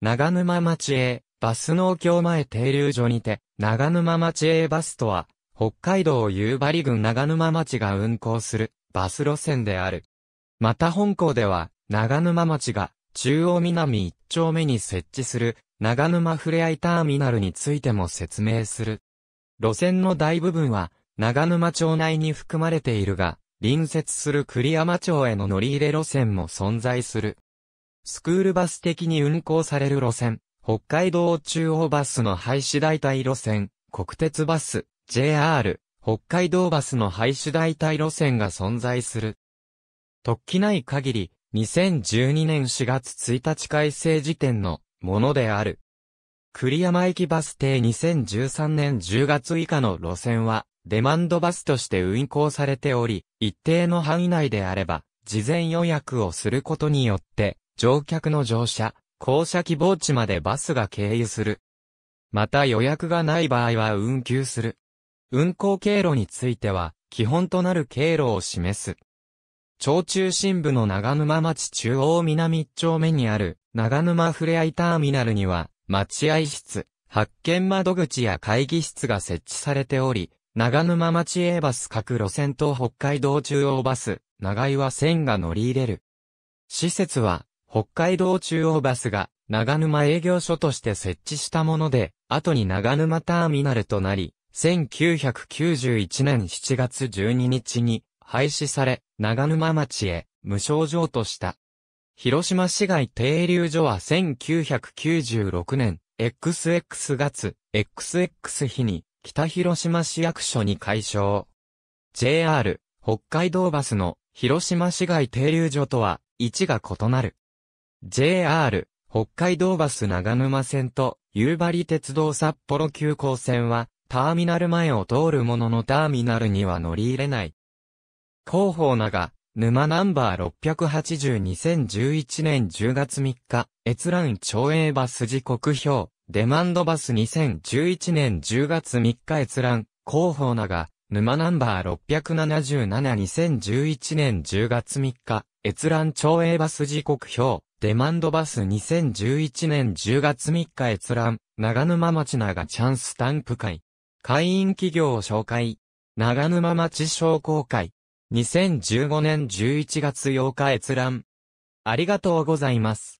長沼町営、バス農協前停留所にて、長沼町営バスとは、北海道夕張郡長沼町が運行する、バス路線である。また本校では、長沼町が、中央南一丁目に設置する、長沼ふれあいターミナルについても説明する。路線の大部分は、長沼町内に含まれているが、隣接する栗山町への乗り入れ路線も存在する。スクールバス的に運行される路線、北海道中央バスの廃止代替路線、国鉄バス、JR、北海道バスの廃止代替路線が存在する。特記ない限り、2012年4月1日改正時点のものである。栗山駅バス停2013年10月以下の路線は、デマンドバスとして運行されており、一定の範囲内であれば、事前予約をすることによって、乗客の乗車、降車希望地までバスが経由する。また予約がない場合は運休する。運行経路については、基本となる経路を示す。町中心部の長沼町中央南一丁目にある長沼ふれあいターミナルには、待合室、発見窓口や会議室が設置されており、長沼町 A バス各路線と北海道中央バス、長岩線が乗り入れる。施設は、北海道中央バスが長沼営業所として設置したもので、後に長沼ターミナルとなり、1991年7月12日に廃止され、長沼町へ無償譲渡した。広島市街停留所は1996年、XX 月、XX 日に、北広島市役所に解消。JR、北海道バスの広島市街停留所とは、位置が異なる。JR、北海道バス長沼線と夕張鉄道札幌急行線は、ターミナル前を通るもののターミナルには乗り入れない。広報長、沼ナンバー680 2011年10月3日、閲覧町営バス時刻表、デマンドバス2011年10月3日閲覧、広報長、沼ナンバー677 2011年10月3日、閲覧町営バス時刻表、デマンドバス2011年10月3日閲覧、長沼町長チャンスタンプ会。会員企業を紹介。長沼町商工会。2015年11月8日閲覧。ありがとうございます。